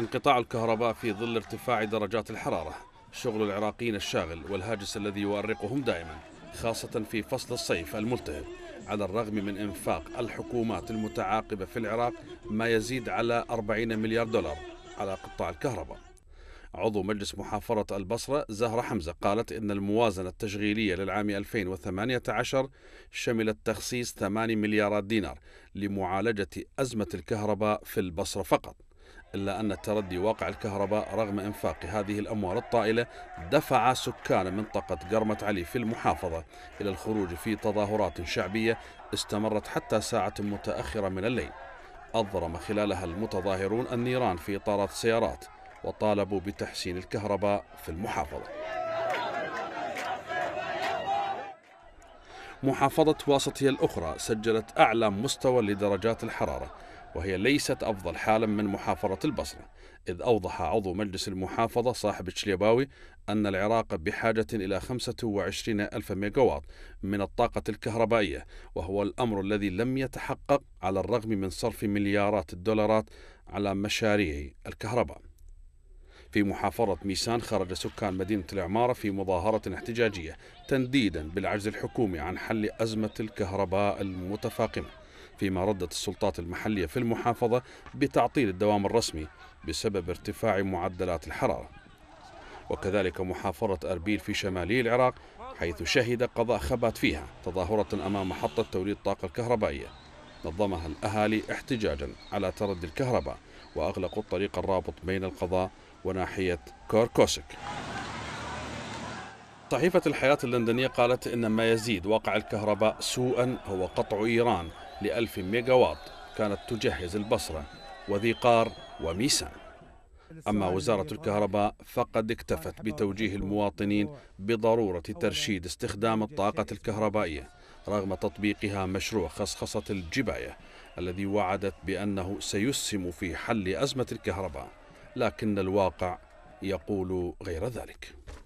انقطاع الكهرباء في ظل ارتفاع درجات الحرارة شغل العراقيين الشاغل والهاجس الذي يؤرقهم دائما خاصة في فصل الصيف الملتهب على الرغم من إنفاق الحكومات المتعاقبة في العراق ما يزيد على 40 مليار دولار على قطاع الكهرباء عضو مجلس محافظة البصرة زهرة حمزة قالت إن الموازنة التشغيلية للعام 2018 شملت تخصيص 8 مليارات دينار لمعالجة أزمة الكهرباء في البصرة فقط إلا أن التردي واقع الكهرباء رغم إنفاق هذه الأموال الطائلة دفع سكان منطقة قرمة علي في المحافظة إلى الخروج في تظاهرات شعبية استمرت حتى ساعة متأخرة من الليل أضرم خلالها المتظاهرون النيران في إطارات السيارات وطالبوا بتحسين الكهرباء في المحافظة محافظة واسطية الأخرى سجلت أعلى مستوى لدرجات الحرارة وهي ليست أفضل حالا من محافظة البصرة إذ أوضح عضو مجلس المحافظة صاحب الشليباوي أن العراق بحاجة إلى 25 ألف ميجاوات من الطاقة الكهربائية وهو الأمر الذي لم يتحقق على الرغم من صرف مليارات الدولارات على مشاريع الكهرباء في محافظة ميسان خرج سكان مدينة العمارة في مظاهرة احتجاجية تنديدا بالعجز الحكومي عن حل أزمة الكهرباء المتفاقمة فيما ردت السلطات المحلية في المحافظة بتعطيل الدوام الرسمي بسبب ارتفاع معدلات الحرارة وكذلك محافظة أربيل في شمالي العراق حيث شهد قضاء خبات فيها تظاهرة أمام محطة توليد طاقة الكهربائية نظمها الأهالي احتجاجا على تردي الكهرباء وأغلقوا الطريق الرابط بين القضاء وناحية كوركوسك صحيفة الحياة اللندنية قالت إن ما يزيد واقع الكهرباء سوءا هو قطع إيران لألف واط كانت تجهز البصرة وذي قار وميسان أما وزارة الكهرباء فقد اكتفت بتوجيه المواطنين بضرورة ترشيد استخدام الطاقة الكهربائية رغم تطبيقها مشروع خصخصة الجباية الذي وعدت بأنه سيسهم في حل أزمة الكهرباء لكن الواقع يقول غير ذلك